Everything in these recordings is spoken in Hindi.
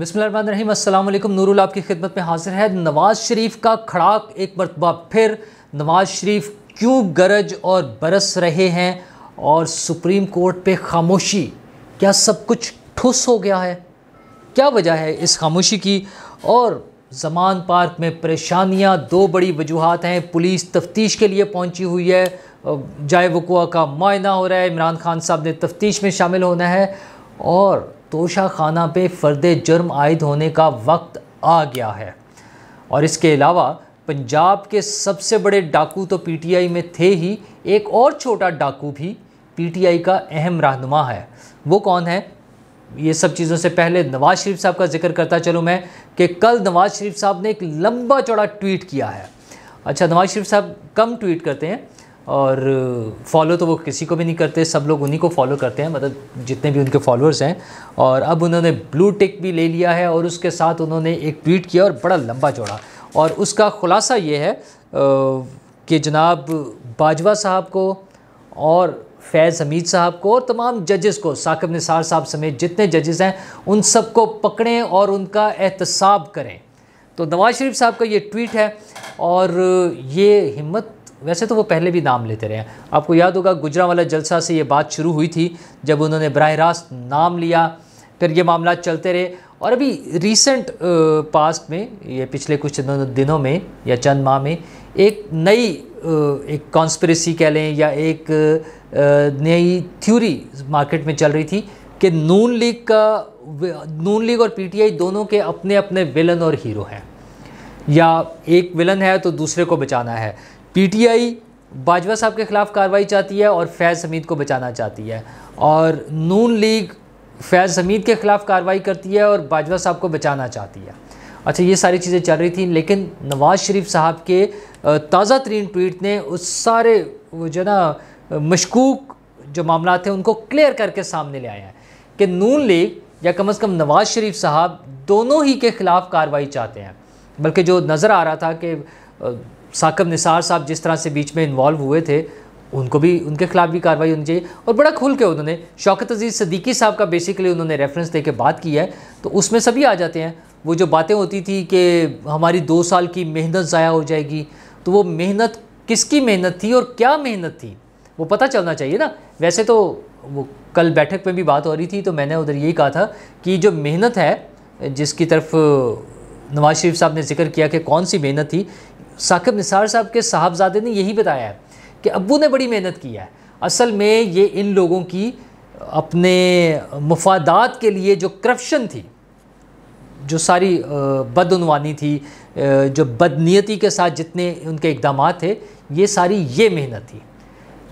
बिस्मिल अल्लाम नूरुल आपकी खिदमत में हाजिर है नवाज़ शरीफ का खड़ाक एक मरतबा फिर नवाज़ शरीफ क्यों गरज और बरस रहे हैं और सुप्रीम कोर्ट पे खामोशी क्या सब कुछ ठुस हो गया है क्या वजह है इस खामोशी की और जमान पार्क में परेशानियां दो बड़ी वजूहत हैं पुलिस तफ्तीश के लिए पहुंची हुई है जाए वकुआ का मायना हो रहा है इमरान खान साहब ने तफ्तीश में शामिल होना है और तोशा खाना पे फ़र्द जुर्म आयद होने का वक्त आ गया है और इसके अलावा पंजाब के सबसे बड़े डाकू तो पीटीआई में थे ही एक और छोटा डाकू भी पीटीआई का अहम रहनुमा है वो कौन है ये सब चीज़ों से पहले नवाज़ शरीफ साहब का जिक्र करता चलूँ मैं कि कल नवाज़ शरीफ साहब ने एक लंबा चौड़ा ट्वीट किया है अच्छा नवाज़ शरीफ साहब कम ट्वीट करते हैं और फॉलो तो वो किसी को भी नहीं करते सब लोग उन्हीं को फॉलो करते हैं मतलब जितने भी उनके फॉलोअर्स हैं और अब उन्होंने ब्लू टिक भी ले लिया है और उसके साथ उन्होंने एक ट्वीट किया और बड़ा लंबा चौड़ा और उसका ख़ुलासा ये है कि जनाब बाजवा साहब को और फैज़ हमीद साहब को और तमाम जजेस को साकब निसार साहब समेत जितने जजेस हैं उन सबको पकड़ें और उनका एहतसाब करें तो नवाज़ शरीफ साहब का ये ट्वीट है और ये हिम्मत वैसे तो वो पहले भी नाम लेते रहे हैं आपको याद होगा गुजरावाला जलसा से ये बात शुरू हुई थी जब उन्होंने बरह रास्त नाम लिया फिर ये मामला चलते रहे और अभी रिसेंट पास्ट में ये पिछले कुछ दिनों में या चंद माह में एक नई एक कॉन्स्परेसी कह लें या एक नई थ्योरी मार्केट में चल रही थी कि नून लीग का नून लीग और पीटीआई दोनों के अपने अपने विलन और हीरो हैं या एक विलन है तो दूसरे को बचाना है पीटीआई बाजवा साहब के ख़िलाफ़ कार्रवाई चाहती है और फैज़ हमीद को बचाना चाहती है और नून लीग फैज़ हमीद के ख़िलाफ़ कार्रवाई करती है और बाजवा साहब को बचाना चाहती है अच्छा ये सारी चीज़ें चल रही थी लेकिन नवाज़ शरीफ साहब के ताज़ा तरीन ट्वीट ने उस सारे वो जो ना मशकूक जो मामला थे उनको क्लियर करके सामने ले आया है कि नून लीग या कम अज़ कम नवाज़ शरीफ साहब दोनों ही के ख़िलाफ़ कार्रवाई चाहते हैं बल्कि जो नज़र आ रहा था कि साकब निसार साहब जिस तरह से बीच में इन्वॉल्व हुए थे उनको भी उनके खिलाफ भी कार्रवाई होनी चाहिए और बड़ा खुल के उन्होंने शौकत अजीज़ सदीकी साहब का बेसिकली उन्होंने रेफरेंस दे के बात की है तो उसमें सभी आ जाते हैं वो जो बातें होती थी कि हमारी दो साल की मेहनत ज़ाया हो जाएगी तो वो मेहनत किसकी मेहनत थी और क्या मेहनत थी वो पता चलना चाहिए ना वैसे तो वो कल बैठक में भी बात हो रही थी तो मैंने उधर यही कहा था कि जो मेहनत है जिसकी तरफ नवाज शरीफ साहब ने जिक्र किया कि कौन सी मेहनत थी साकिब निसार साहब के साहबजादे ने यही बताया है कि अबू ने बड़ी मेहनत की है असल में ये इन लोगों की अपने मफादात के लिए जो करप्शन थी जो सारी बदनवानी थी जो बदनीयती के साथ जितने उनके इकदाम थे ये सारी ये मेहनत थी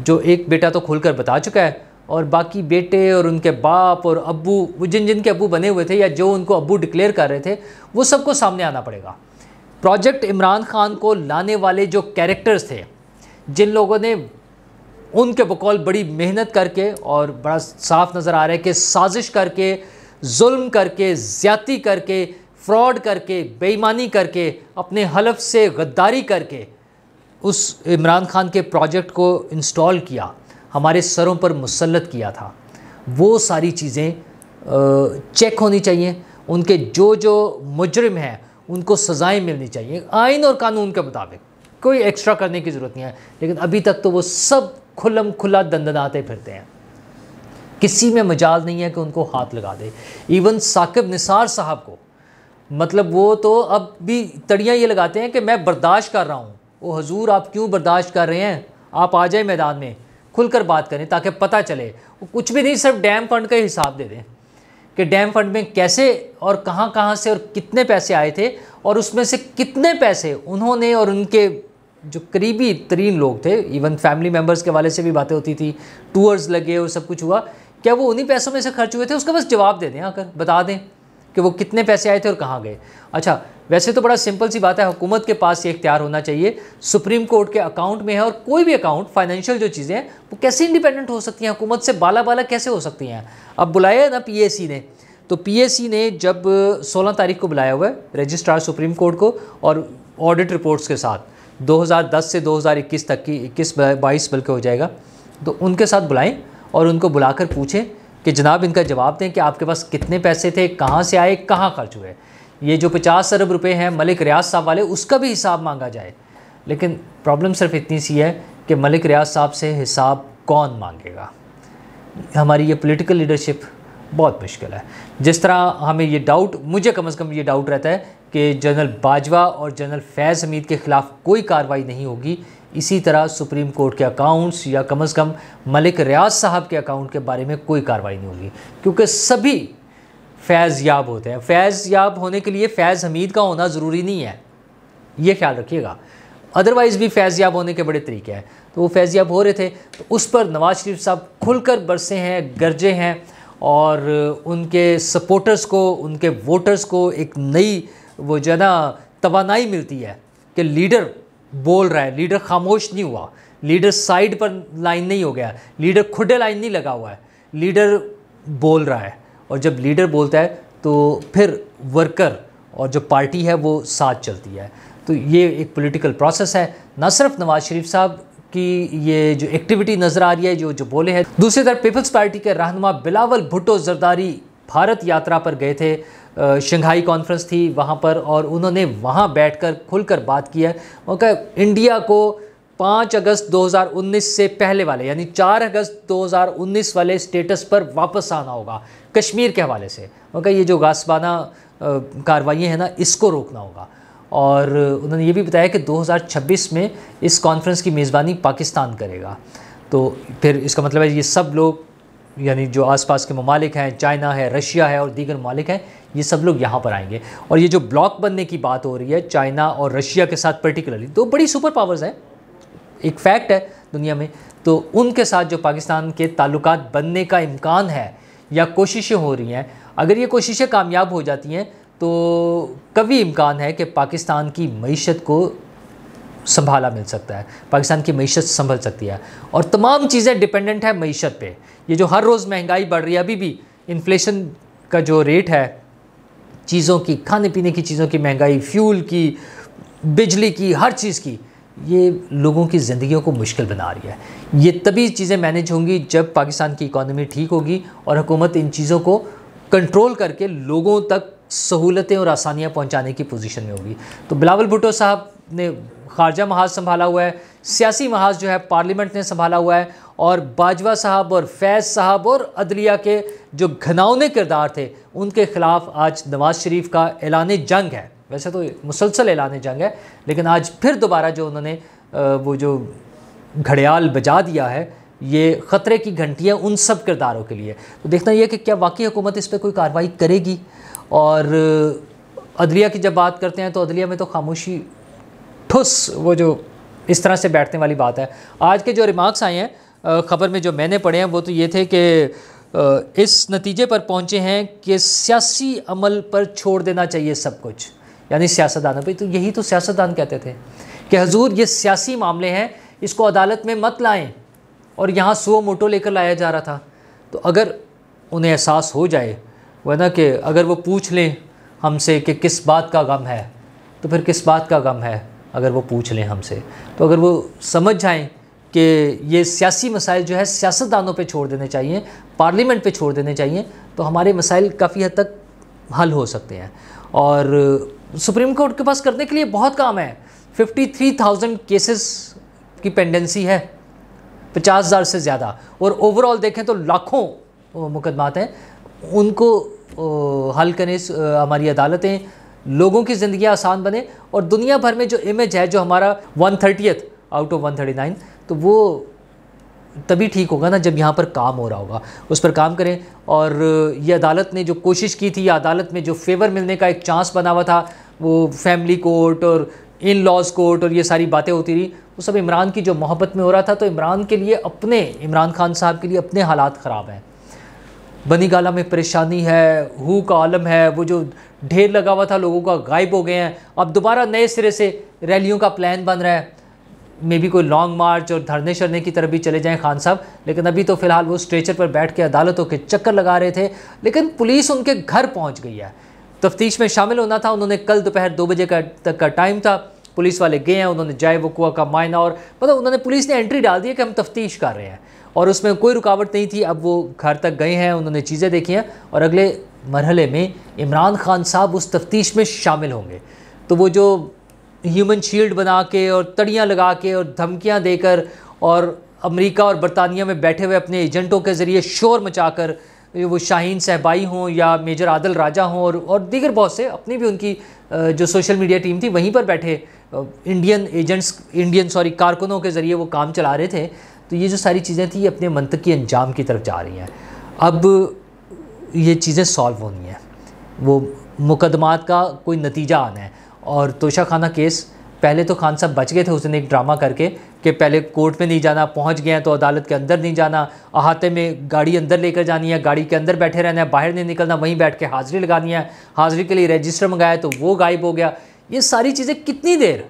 जो एक बेटा तो खोलकर बता चुका है और बाकी बेटे और उनके बाप और अबू जिन जिन के अबू बने हुए थे या जो उनको अबू डिक्लेयर कर रहे थे वो सबको सामने आना पड़ेगा प्रोजेक्ट इमरान खान को लाने वाले जो कैरेक्टर्स थे जिन लोगों ने उनके बकौल बड़ी मेहनत करके और बड़ा साफ नज़र आ रहा है कि साजिश करके जुल्म करके ज़्यादती करके फ्रॉड करके बेईमानी करके अपने हलफ से गद्दारी करके उस इमरान खान के प्रोजेक्ट को इंस्टॉल किया हमारे सरों पर मुसलत किया था वो सारी चीज़ें चेक होनी चाहिए उनके जो जो मुजरम हैं उनको सज़ाएँ मिलनी चाहिए आइन और कानून के मुताबिक कोई एक्स्ट्रा करने की ज़रूरत नहीं है लेकिन अभी तक तो वो सब खुलम खुला दंदनाते फिरते हैं किसी में मजाल नहीं है कि उनको हाथ लगा दे इवन साकिब निसार साहब को मतलब वो तो अब भी तड़ियाँ ये लगाते हैं कि मैं बर्दाश्त कर रहा हूँ वो हजूर आप क्यों बर्दाश्त कर रहे हैं आप आ जाए मैदान में खुलकर बात करें ताकि पता चले कुछ भी नहीं सिर्फ डैम फंड का हिसाब दे दें कि डैम फंड में कैसे और कहां कहां से और कितने पैसे आए थे और उसमें से कितने पैसे उन्होंने और उनके जो करीबी तरीन लोग थे इवन फैमिली मेम्बर्स के वाले से भी बातें होती थी टूर्स लगे और सब कुछ हुआ क्या वो उन्हीं पैसों में से खर्च हुए थे उसका बस जवाब दे दें आकर बता दें कि वो कितने पैसे आए थे और कहाँ गए अच्छा वैसे तो बड़ा सिंपल सी बात है हुकूमत के पास ये इख्तियार होना चाहिए सुप्रीम कोर्ट के अकाउंट में है और कोई भी अकाउंट फाइनेंशियल जो चीज़ें हैं वो कैसे इंडिपेंडेंट हो सकती हैं हुकूमत से बाला बाला कैसे हो सकती हैं अब बुलाया ना पी ने तो पी ने जब सोलह तारीख को बुलाया हुआ है रजिस्ट्रार सुप्रीम कोर्ट को और ऑडिट रिपोर्ट्स के साथ 2010 से 2021 तक की इक्कीस बाईस बल्कि हो जाएगा तो उनके साथ बुलाएं और उनको बुलाकर पूछें कि जनाब इनका जवाब दें कि आपके पास कितने पैसे थे कहाँ से आए कहाँ खर्च हुए ये जो पचास अरब रुपए हैं मलिक रियाज साहब वाले उसका भी हिसाब मांगा जाए लेकिन प्रॉब्लम सिर्फ इतनी सी है कि मलिक रियाज साहब से हिसाब कौन मांगेगा हमारी ये पॉलिटिकल लीडरशिप बहुत मुश्किल है जिस तरह हमें ये डाउट मुझे कम से कम ये डाउट रहता है कि जनरल बाजवा और जनरल फैज़ हमीद के ख़िलाफ़ कोई कार्रवाई नहीं होगी इसी तरह सुप्रीम कोर्ट के अकाउंट्स या कम से कम मलिक रियाज साहब के अकाउंट के बारे में कोई कार्रवाई नहीं होगी क्योंकि सभी फैज़ याब होते हैं फैज़ याब होने के लिए फैज़ हमीद का होना ज़रूरी नहीं है ये ख्याल रखिएगा अदरवाइज़ भी फैज़ याब होने के बड़े तरीके हैं तो वो फैज़ याब हो रहे थे तो उस पर नवाज शरीफ साहब खुलकर बरसे हैं गरजे हैं और उनके सपोर्टर्स को उनके वोटर्स को एक नई वो जो है ना तोानाई मिलती है कि लीडर बोल रहा है लीडर खामोश नहीं हुआ लीडर साइड पर लाइन नहीं हो गया लीडर खुडे लाइन नहीं लगा हुआ है लीडर बोल रहा है और जब लीडर बोलता है तो फिर वर्कर और जो पार्टी है वो साथ चलती है तो ये एक पॉलिटिकल प्रोसेस है ना सिर्फ नवाज शरीफ साहब की ये जो एक्टिविटी नज़र आ रही है जो जो बोले हैं दूसरी तरफ पीपल्स पार्टी के रहनुमा बिलावल भुट्टो जरदारी भारत यात्रा पर गए थे शंघाई कॉन्फ्रेंस थी वहाँ पर और उन्होंने वहाँ बैठकर खुलकर बात की है उनका इंडिया को 5 अगस्त 2019 से पहले वाले यानी 4 अगस्त 2019 वाले स्टेटस पर वापस आना होगा कश्मीर के हवाले से उनका ये जो गासबाना कार्रवाइयाँ हैं ना इसको रोकना होगा और उन्होंने ये भी बताया कि 2026 में इस कॉन्फ्रेंस की मेज़बानी पाकिस्तान करेगा तो फिर इसका मतलब है ये सब लोग यानी जो आसपास के ममालिक हैं चाइना है रशिया है और दीगर ममालिक हैं ये सब लोग यहाँ पर आएंगे और ये जो ब्लॉक बनने की बात हो रही है चाइना और रशिया के साथ पर्टिकुलरली दो बड़ी सुपर पावर्स हैं एक फैक्ट है दुनिया में तो उनके साथ जो पाकिस्तान के ताल्लुक बनने का इम्कान है या कोशिशें हो रही हैं अगर ये कोशिशें कामयाब हो जाती हैं तो कभी इम्कान है कि पाकिस्तान की मीशत को संभाला मिल सकता है पाकिस्तान की मीशत संभल सकती है और तमाम चीज़ें डिपेंडेंट है मीशत पे ये जो हर रोज़ महंगाई बढ़ रही है अभी भी इन्फ्लेशन का जो रेट है चीज़ों की खाने पीने की चीज़ों की महंगाई फ्यूल की बिजली की हर चीज़ की ये लोगों की ज़िंदगियों को मुश्किल बना रही है ये तभी चीज़ें मैनेज होंगी जब पाकिस्तान की इकानमी ठीक होगी और हुकूमत इन चीज़ों को कंट्रोल करके लोगों तक सहूलतें और आसानियाँ पहुँचाने की पोजीशन में होगी तो बिलावल भुटो साहब ने खारजा महाज संभाला हुआ है सियासी महाज जो है पार्लियामेंट ने संभाला हुआ है और बाजवा साहब और फैज़ साहब और अदलिया के जो घनावने किरदार थे उनके ख़िलाफ़ आज नवाज़ शरीफ का ऐलान जंग है वैसे तो मुसलसल एलान जंग है लेकिन आज फिर दोबारा जो उन्होंने वो जो घड़ियाल बजा दिया है ये ख़तरे की घंटी है उन सब किरदारों के लिए तो देखना यह कि क्या वाकई हुकूमत इस पर कोई कार्रवाई करेगी और अदलिया की जब बात करते हैं तो अदलिया में तो खामोशी ठुस वो जो इस तरह से बैठने वाली बात है आज के जो रिमार्क्स आए हैं ख़बर में जो मैंने पढ़े हैं वो तो ये थे कि इस नतीजे पर पहुँचे हैं कि सियासी अमल पर छोड़ देना चाहिए सब कुछ यानी सियासतदानों पर तो यही तो सियासतदान कहते थे कि हजूर ये सियासी मामले हैं इसको अदालत में मत लाएं और यहाँ सो मोटो लेकर लाया जा रहा था तो अगर उन्हें एहसास हो जाए वरना कि अगर वो पूछ लें हमसे कि किस बात का गम है तो फिर किस बात का गम है अगर वो पूछ लें हमसे तो अगर वो समझ जाएं कि ये सियासी मसाइल जो है सियासतदानों पे छोड़ देने चाहिए पार्लियामेंट पे छोड़ देने चाहिए तो हमारे मसाइल काफ़ी हद तक हल हो सकते हैं और सुप्रीम कोर्ट के पास करने के लिए बहुत काम है 53,000 केसेस की पेंडेंसी है पचास हज़ार से ज़्यादा और ओवरऑल देखें तो लाखों मुकदमात हैं उनको हल करने हमारी अदालतें लोगों की ज़िंदगी आसान बने और दुनिया भर में जो इमेज है जो हमारा one thirtieth out of one thirty nine तो वो तभी ठीक होगा ना जब यहाँ पर काम हो रहा होगा उस पर काम करें और ये अदालत ने जो कोशिश की थी या अदालत में जो फेवर मिलने का एक चांस बना हुआ था वो फैमिली कोर्ट और इन लॉज कोर्ट और ये सारी बातें होती रही वो सब इमरान की जो मोहब्बत में हो रहा था तो इमरान के लिए अपने इमरान खान साहब के लिए अपने हालात ख़राब हैं बनी गाला में परेशानी है हु का आलम है वो जो ढेर लगा हुआ था लोगों का गायब हो गए हैं अब दोबारा नए सिरे से रैलियों का प्लान बन रहा है મેબી કોઈ લોંગ માર્ચ ઓર ધરને શરને કી તરફ ભી ચલે જાય ખાન સાબ લેકિન અબી તો ફિલાહલ વો સ્ટ્રેચર પર બેઠ કે અદાલતો કે ચક્કર લગા રહે થે લેકિન પોલીસ ઉનકે ઘર પહોંચ ગઈ હૈ તફतीश મે શામિલ હોના થા ઉનહોને કલ ਦુपहर 2 બજે કા ટકકા ટાઈમ થા પોલીસ વાલે ગયે હે ઉનહોને જાય વકવા કા માйна ઓર પતા ઉનહોને પોલીસ ને એન્ટ્રી ડાલ દિયા કે હમ તફतीश કર રહે હે ઓર ઉસમે કોઈ રુકાવટ નહીં થી અબ વો ઘર તક ગયે હે ઉનહોને ચીજે દેખી હૈ ઓર અગલે મરહલે મે ઇમરાન ખાન સાબ ઉસ તફतीश મે શામિલ હોંગે તો વો જો ह्यूमन शील्ड बना के और तड़ियाँ लगा के और धमकियाँ देकर और अमेरिका और बरतानिया में बैठे हुए अपने एजेंटों के ज़रिए शोर मचाकर वो शाहीन सहबाई हों या मेजर आदल राजा हों और और दीगर बहुत से अपनी भी उनकी जो सोशल मीडिया टीम थी वहीं पर बैठे इंडियन एजेंट्स इंडियन सॉरी कारकुनों के ज़रिए वो काम चला रहे थे तो ये जो सारी चीज़ें थी ये अपने मंतक की अंजाम की तरफ जा रही हैं अब ये चीज़ें सॉल्व होनी हैं वो मुकदमात का कोई नतीजा आना है और तोशा खाना केस पहले तो खान साहब बच गए थे उस दिन एक ड्रामा करके कि पहले कोर्ट में नहीं जाना पहुंच गए हैं तो अदालत के अंदर नहीं जाना अहाते में गाड़ी अंदर लेकर जानी है गाड़ी के अंदर बैठे रहना है बाहर नहीं निकलना वहीं बैठ के हाज़िरी लगानी है हाज़िरी के लिए रजिस्टर मंगाया तो वो गायब हो गया ये सारी चीज़ें कितनी देर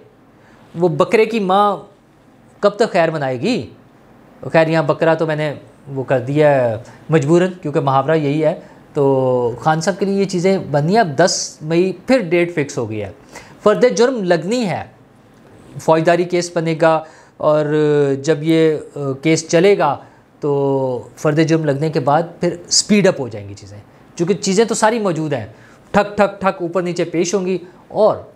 वो बकरे की माँ कब तक खैर मनाएगी खैर यहाँ बकरा तो मैंने वो कर दिया है मजबूरन क्योंकि मुहावरा यही है तो खान साहब के लिए ये चीज़ें बनी अब दस मई फिर डेट फिक्स हो गई है फर्द जुर्म लगनी है फौजदारी केस बनेगा और जब ये केस चलेगा तो फर्द जुर्म लगने के बाद फिर स्पीड अप हो जाएंगी चीज़ें चूँकि चीज़ें तो सारी मौजूद हैं ठक ठक ठक ऊपर नीचे पेश होंगी और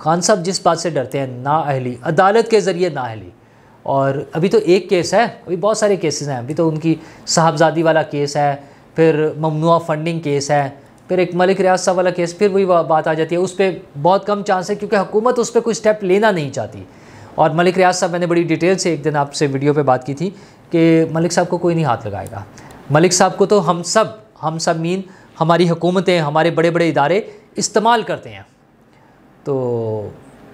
खान साहब जिस बात से डरते हैं नाअहली अदालत के ज़रिए नाअहली और अभी तो एक केस है अभी बहुत सारे केसेस हैं अभी तो उनकी साहबजादी वाला केस है फिर ममनुआ फंडिंग केस है फिर एक मलिक रियाज साहब वाला केस फिर वही बात आ जाती है उस पर बहुत कम चांस है क्योंकि हुकूमत उस पर कोई स्टेप लेना नहीं चाहती और मलिक रियाज साहब मैंने बड़ी डिटेल से एक दिन आपसे वीडियो पर बात की थी कि मलिक साहब को कोई नहीं हाथ लगाएगा मलिक साहब को तो हम सब हम सब मीन हमारी हुकूमतें हमारे बड़े बड़े इदारे इस्तेमाल करते हैं तो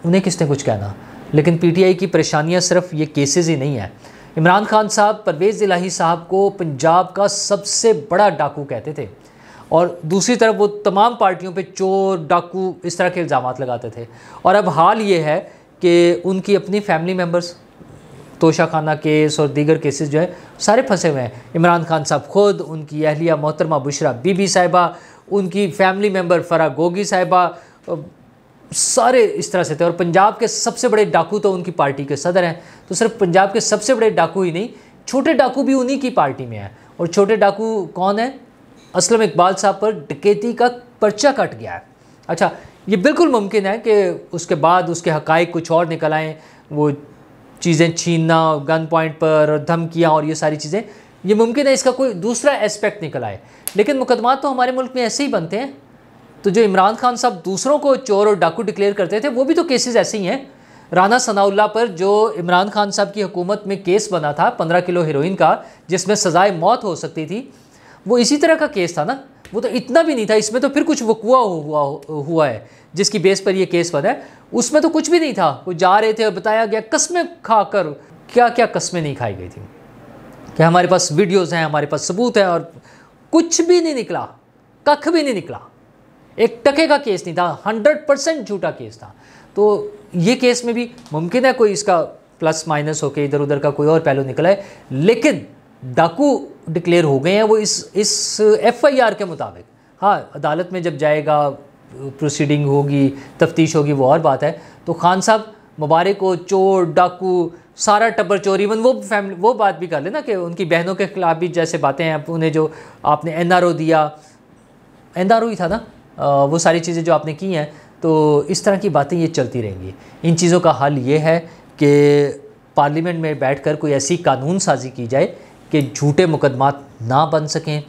उन्हें किसने कुछ कहना लेकिन पीटीआई की परेशानियाँ सिर्फ ये केसेस ही नहीं हैं इमरान खान साहब परवेज़ इलाही साहब को पंजाब का सबसे बड़ा डाकू कहते थे और दूसरी तरफ वो तमाम पार्टियों पे चोर डाकू इस तरह के इल्ज़ाम लगाते थे और अब हाल ये है कि उनकी अपनी फैमिली मेम्बर्स तोशा खाना केस और दीगर केसेस जो है सारे फंसे हुए हैं इमरान खान साहब खुद उनकी अहलिया मोहतरमा बुशरा बीबी साहिबा उनकी फैमिली मेम्बर फरा गोगी साहिबा सारे इस तरह से थे और पंजाब के सबसे बड़े डाकू तो उनकी पार्टी के सदर हैं तो सिर्फ पंजाब के सबसे बड़े डाकू ही नहीं छोटे डाकू भी उन्हीं की पार्टी में हैं और छोटे डाकू कौन है असलम इकबाल साहब पर डकैती का पर्चा कट गया है अच्छा ये बिल्कुल मुमकिन है कि उसके बाद उसके हकाइक कुछ और निकल आएँ वो चीज़ें छीनना गन पॉइंट पर धमकियाँ और ये सारी चीज़ें ये मुमकिन है इसका कोई दूसरा एस्पेक्ट निकल आए लेकिन मुकदमा तो हमारे मुल्क में ऐसे ही बनते हैं तो जो इमरान खान साहब दूसरों को चोर और डाकू डिक्लेयर करते थे वो भी तो केसेस ऐसे ही हैं राना सनाउल्ला पर जो इमरान खान साहब की हुकूमत में केस बना था पंद्रह किलो हीरोइन का जिसमें सज़ाए मौत हो सकती थी वो इसी तरह का केस था ना वो तो इतना भी नहीं था इसमें तो फिर कुछ वकुआ हुआ हुआ है जिसकी बेस पर ये केस बना है उसमें तो कुछ भी नहीं था वो जा रहे थे और बताया गया कस्में खाकर क्या क्या कस्में नहीं खाई गई थी कि हमारे पास वीडियोज़ हैं हमारे पास सबूत हैं और कुछ भी नहीं निकला कख भी नहीं निकला एक टके का केस नहीं था हंड्रेड परसेंट झूठा केस था तो ये केस में भी मुमकिन है कोई इसका प्लस माइनस होके इधर उधर का कोई और पहलू निकला है लेकिन डाकू डिक्लेयर हो गए हैं वो इस इस एफआईआर के मुताबिक हाँ अदालत में जब जाएगा प्रोसीडिंग होगी तफ्तीश होगी वो और बात है तो खान साहब मुबारक हो चोर डाकू सारा टब्बर चोर इवन वो फैमिली वो बात भी कर लेना कि उनकी बहनों के खिलाफ भी जैसे बातें हैं उन्हें जो आपने एन दिया एन ही था ना आ, वो सारी चीज़ें जो आपने की हैं तो इस तरह की बातें ये चलती रहेंगी इन चीज़ों का हल ये है कि पार्लियामेंट में बैठकर कोई ऐसी कानून साजी की जाए कि झूठे मुकदमात ना बन सकें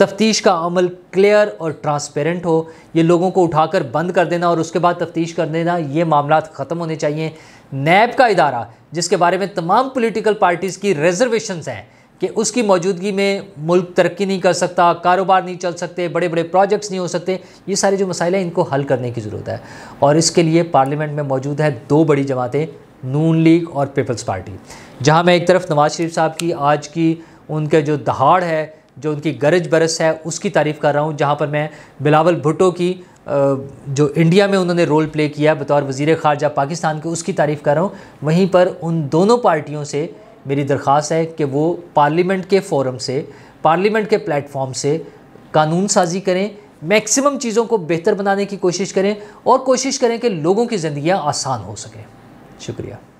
तफ्तीश का अमल क्लियर और ट्रांसपेरेंट हो ये लोगों को उठाकर बंद कर देना और उसके बाद तफ्तीश कर देना ये मामला ख़त्म होने चाहिए नैब का इदारा जिसके बारे में तमाम पोलिटिकल पार्टीज़ की रिजर्वेशंस हैं कि उसकी मौजूदगी में मुल्क तरक्की नहीं कर सकता कारोबार नहीं चल सकते बड़े बड़े प्रोजेक्ट्स नहीं हो सकते ये सारे जो मसाइल हैं इनको हल करने की ज़रूरत है और इसके लिए पार्लियामेंट में मौजूद है दो बड़ी जमातें नून लीग और पीपल्स पार्टी जहां मैं एक तरफ नवाज़ शरीफ साहब की आज की उनके जो दहाड़ है जो उनकी गरज बरस है उसकी तारीफ़ कर रहा हूँ जहाँ पर मैं बिलावल भुट्टो की जो इंडिया में उन्होंने रोल प्ले किया बतौर वज़ी ख़ारजा पाकिस्तान के उसकी तारीफ़ कर रहा हूँ वहीं पर उन दोनों पार्टियों से मेरी दरख्वास्त है कि वो पार्लियामेंट के फोरम से पार्लियामेंट के प्लेटफॉर्म से कानून साजी करें मैक्सिमम चीज़ों को बेहतर बनाने की कोशिश करें और कोशिश करें कि लोगों की ज़िंदियाँ आसान हो सकें शुक्रिया